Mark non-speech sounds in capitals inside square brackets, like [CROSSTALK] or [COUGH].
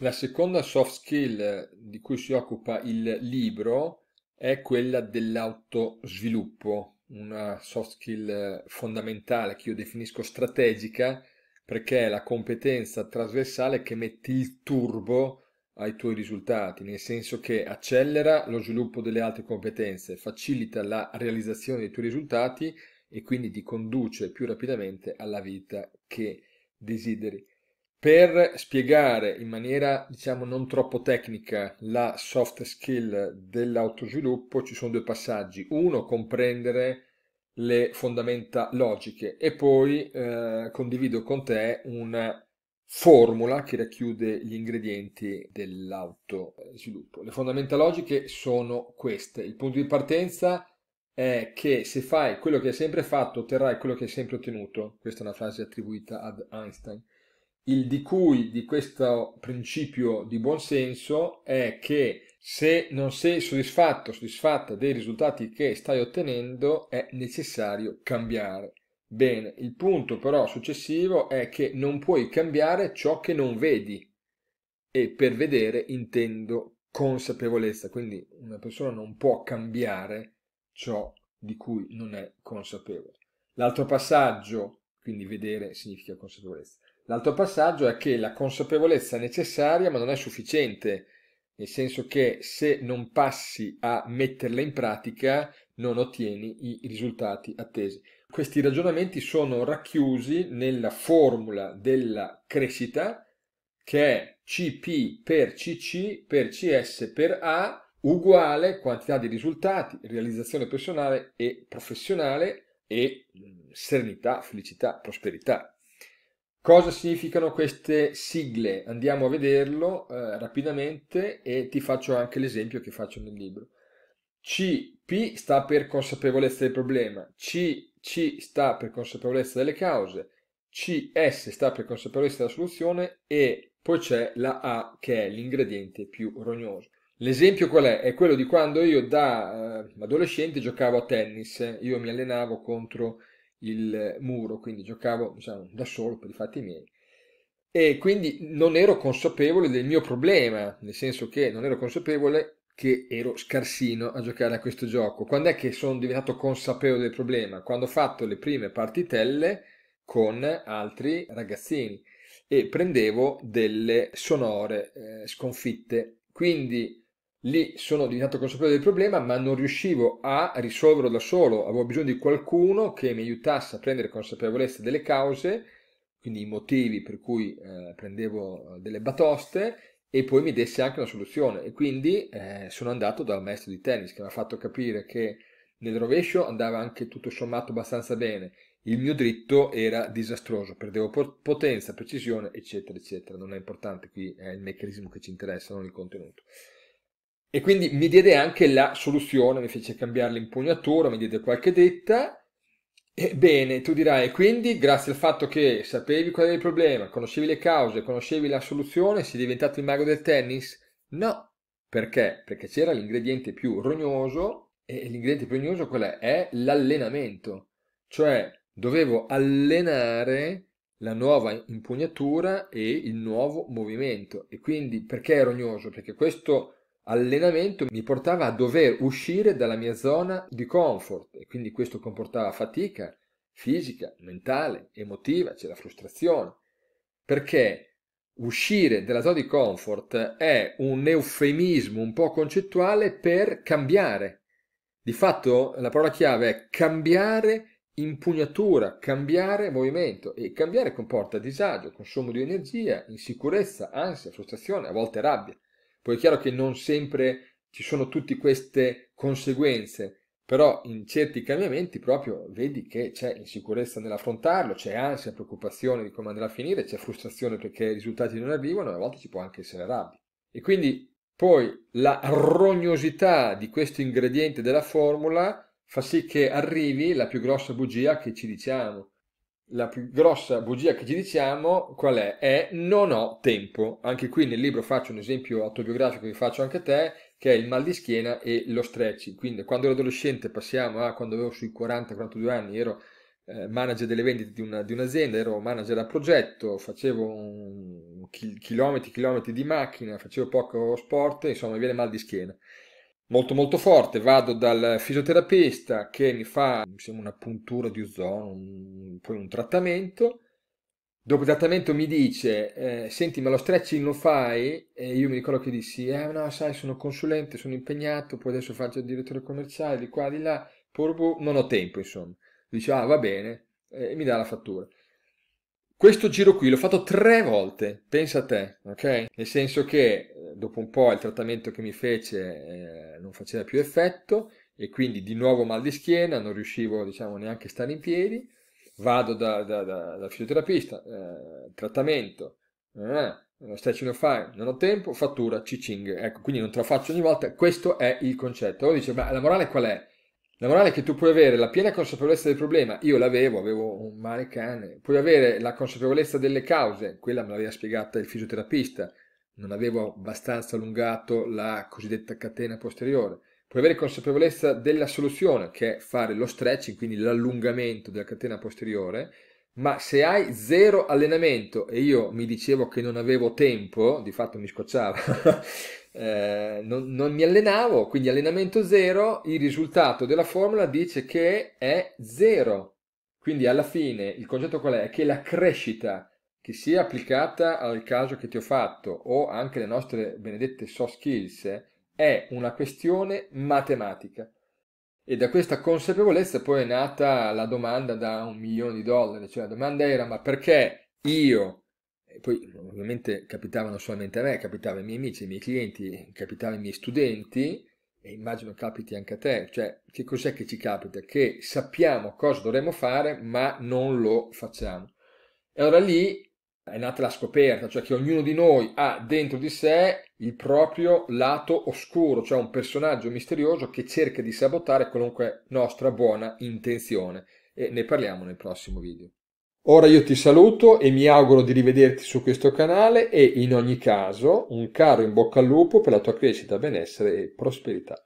La seconda soft skill eh, di cui si occupa il libro è quella dell'autosviluppo, una soft skill eh, fondamentale che io definisco strategica perché è la competenza trasversale che mette il turbo ai tuoi risultati, nel senso che accelera lo sviluppo delle altre competenze, facilita la realizzazione dei tuoi risultati e quindi ti conduce più rapidamente alla vita che desideri. Per spiegare in maniera diciamo non troppo tecnica la soft skill dell'autosviluppo ci sono due passaggi. Uno, comprendere le fondamenta logiche e poi eh, condivido con te una formula che racchiude gli ingredienti dell'autosviluppo. Le fondamenta logiche sono queste. Il punto di partenza è che se fai quello che hai sempre fatto otterrai quello che hai sempre ottenuto. Questa è una frase attribuita ad Einstein il di cui di questo principio di buonsenso è che se non sei soddisfatto, o soddisfatta dei risultati che stai ottenendo, è necessario cambiare. Bene, il punto però successivo è che non puoi cambiare ciò che non vedi e per vedere intendo consapevolezza, quindi una persona non può cambiare ciò di cui non è consapevole. L'altro passaggio, quindi vedere significa consapevolezza. L'altro passaggio è che la consapevolezza è necessaria ma non è sufficiente, nel senso che se non passi a metterla in pratica non ottieni i risultati attesi. Questi ragionamenti sono racchiusi nella formula della crescita che è CP per CC per CS per A uguale quantità di risultati, realizzazione personale e professionale e mm, serenità, felicità, prosperità. Cosa significano queste sigle? Andiamo a vederlo eh, rapidamente e ti faccio anche l'esempio che faccio nel libro. CP sta per consapevolezza del problema, CC sta per consapevolezza delle cause, CS sta per consapevolezza della soluzione e poi c'è la A che è l'ingrediente più rognoso. L'esempio qual è? È quello di quando io da eh, adolescente giocavo a tennis, io mi allenavo contro il muro, quindi giocavo diciamo, da solo per i fatti miei. E quindi non ero consapevole del mio problema, nel senso che non ero consapevole che ero scarsino a giocare a questo gioco. Quando è che sono diventato consapevole del problema? Quando ho fatto le prime partitelle con altri ragazzini e prendevo delle sonore eh, sconfitte. Quindi lì sono diventato consapevole del problema, ma non riuscivo a risolverlo da solo, avevo bisogno di qualcuno che mi aiutasse a prendere consapevolezza delle cause, quindi i motivi per cui eh, prendevo eh, delle batoste e poi mi desse anche una soluzione e quindi eh, sono andato dal maestro di tennis che mi ha fatto capire che nel rovescio andava anche tutto sommato abbastanza bene, il mio dritto era disastroso, perdevo potenza, precisione, eccetera, eccetera. Non è importante, qui è il meccanismo che ci interessa, non il contenuto. E quindi mi diede anche la soluzione, mi fece cambiare l'impugnatura, mi diede qualche detta. Ebbene, tu dirai, quindi grazie al fatto che sapevi qual era il problema, conoscevi le cause, conoscevi la soluzione, sei diventato il mago del tennis? No, perché? Perché c'era l'ingrediente più rognoso e l'ingrediente più rognoso qual è? È l'allenamento. Cioè, dovevo allenare la nuova impugnatura e il nuovo movimento. E quindi perché è rognoso? Perché questo allenamento mi portava a dover uscire dalla mia zona di comfort e quindi questo comportava fatica fisica, mentale, emotiva, c'è la frustrazione, perché uscire dalla zona di comfort è un eufemismo un po' concettuale per cambiare. Di fatto la parola chiave è cambiare impugnatura, cambiare movimento e cambiare comporta disagio, consumo di energia, insicurezza, ansia, frustrazione, a volte rabbia. Poi è chiaro che non sempre ci sono tutte queste conseguenze, però in certi cambiamenti proprio vedi che c'è insicurezza nell'affrontarlo, c'è ansia, preoccupazione di come andrà a finire, c'è frustrazione perché i risultati non arrivano e a volte ci può anche essere rabbia. E quindi poi la rognosità di questo ingrediente della formula fa sì che arrivi la più grossa bugia che ci diciamo, la più grossa bugia che ci diciamo qual è? È non ho tempo. Anche qui nel libro faccio un esempio autobiografico che faccio anche a te, che è il mal di schiena e lo stretching. Quindi quando ero adolescente passiamo a quando avevo sui 40-42 anni, ero eh, manager delle vendite di, una, di, un'azienda, ero manager a progetto, facevo un, chi, chilometri chilometri di macchina, facevo poco sport, insomma mi viene mal di schiena molto molto forte, vado dal fisioterapista che mi fa diciamo, una puntura di ozono, un, poi un trattamento, dopo il trattamento mi dice eh, senti ma lo stretching lo fai? E io mi ricordo che dissi eh no sai sono consulente, sono impegnato, poi adesso faccio il direttore commerciale di qua di là, purbu, non ho tempo insomma. Dice ah va bene e mi dà la fattura. Questo giro qui l'ho fatto tre volte, pensa a te, ok? Nel senso che dopo un po' il trattamento che mi fece eh, non faceva più effetto e quindi di nuovo mal di schiena, non riuscivo diciamo, neanche a stare in piedi, vado da, da, da, da fisioterapista, eh, trattamento, eh, lo stretch non fai, non ho tempo, fattura, cicing, ecco, quindi non te lo faccio ogni volta, questo è il concetto. Allora dice, ma la morale qual è? La morale è che tu puoi avere la piena consapevolezza del problema, io l'avevo, avevo un male cane, puoi avere la consapevolezza delle cause, quella me l'aveva spiegata il fisioterapista, non avevo abbastanza allungato la cosiddetta catena posteriore. Puoi avere consapevolezza della soluzione, che è fare lo stretching, quindi l'allungamento della catena posteriore, ma se hai zero allenamento e io mi dicevo che non avevo tempo, di fatto mi scocciava, [LAUGHS] eh, non, non, mi allenavo, quindi allenamento zero, il risultato della formula dice che è zero. Quindi alla fine il concetto qual è? Che la crescita che sia applicata al caso che ti ho fatto o anche alle nostre benedette soft skills è una questione matematica. E da questa consapevolezza poi è nata la domanda da un milione di dollari, cioè la domanda era ma perché io, e poi ovviamente capitava non solamente a me, capitava ai miei amici, ai miei clienti, capitava ai miei studenti, e immagino capiti anche a te, cioè che cos'è che ci capita? Che sappiamo cosa dovremmo fare ma non lo facciamo. E allora lì è nata la scoperta, cioè che ognuno di noi ha dentro di sé il proprio lato oscuro, cioè un personaggio misterioso che cerca di sabotare qualunque nostra buona intenzione e ne parliamo nel prossimo video. Ora io ti saluto e mi auguro di rivederti su questo canale e in ogni caso un caro in bocca al lupo per la tua crescita, benessere e prosperità.